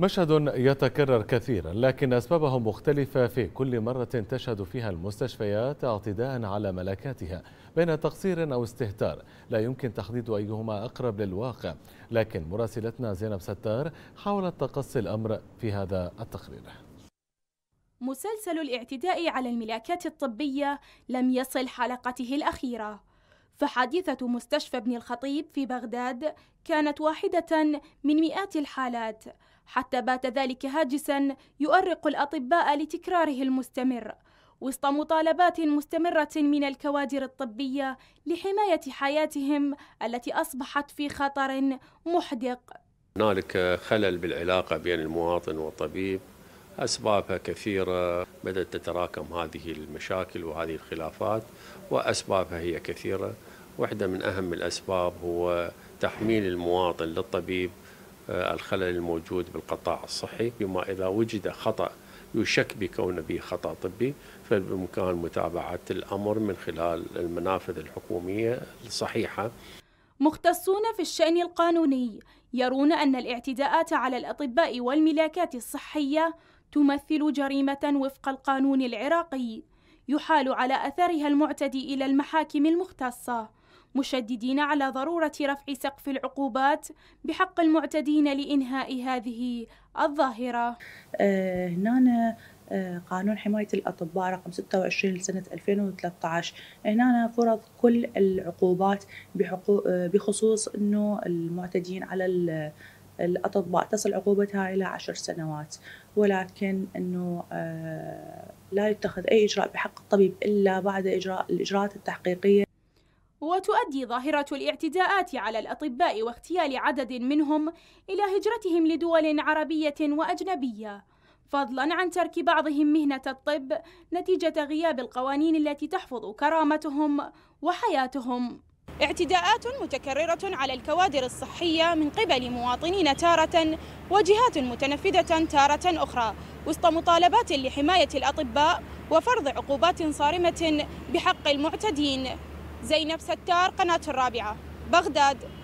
مشهد يتكرر كثيرا لكن أسبابه مختلفة في كل مرة تشهد فيها المستشفيات اعتداء على ملكاتها بين تقصير أو استهتار لا يمكن تحديد أيهما أقرب للواقع لكن مراسلتنا زينب ستار حاولت تقصي الأمر في هذا التقرير مسلسل الاعتداء على الملاكات الطبية لم يصل حلقته الأخيرة فحادثة مستشفى ابن الخطيب في بغداد كانت واحدة من مئات الحالات حتى بات ذلك هاجسا يؤرق الأطباء لتكراره المستمر وسط مطالبات مستمرة من الكوادر الطبية لحماية حياتهم التي أصبحت في خطر محدق هنالك خلل بالعلاقة بين المواطن والطبيب أسبابها كثيرة بدأت تتراكم هذه المشاكل وهذه الخلافات وأسبابها هي كثيرة واحدة من أهم الأسباب هو تحميل المواطن للطبيب آه، الخلل الموجود بالقطاع الصحي بما إذا وجد خطأ يشك بكونه به خطأ طبي فبإمكان متابعة الأمر من خلال المنافذ الحكومية الصحيحة مختصون في الشأن القانوني يرون أن الاعتداءات على الأطباء والملاكات الصحية تمثل جريمة وفق القانون العراقي يحال على أثرها المعتدي إلى المحاكم المختصة مشددين على ضرورة رفع سقف العقوبات بحق المعتدين لإنهاء هذه الظاهرة آه هنا آه، قانون حماية الأطباء رقم 26 لسنة 2013 هنا فرض كل العقوبات آه، بخصوص أنه المعتدين على الأطباء تصل عقوبتها إلى عشر سنوات ولكن أنه آه، لا يتخذ أي إجراء بحق الطبيب إلا بعد إجراء الإجراءات التحقيقية وتؤدي ظاهرة الاعتداءات على الأطباء واغتيال عدد منهم إلى هجرتهم لدول عربية وأجنبية فضلا عن ترك بعضهم مهنة الطب نتيجة غياب القوانين التي تحفظ كرامتهم وحياتهم اعتداءات متكررة على الكوادر الصحية من قبل مواطنين تارة وجهات متنفذة تارة أخرى وسط مطالبات لحماية الأطباء وفرض عقوبات صارمة بحق المعتدين زينب ستار قناة الرابعة بغداد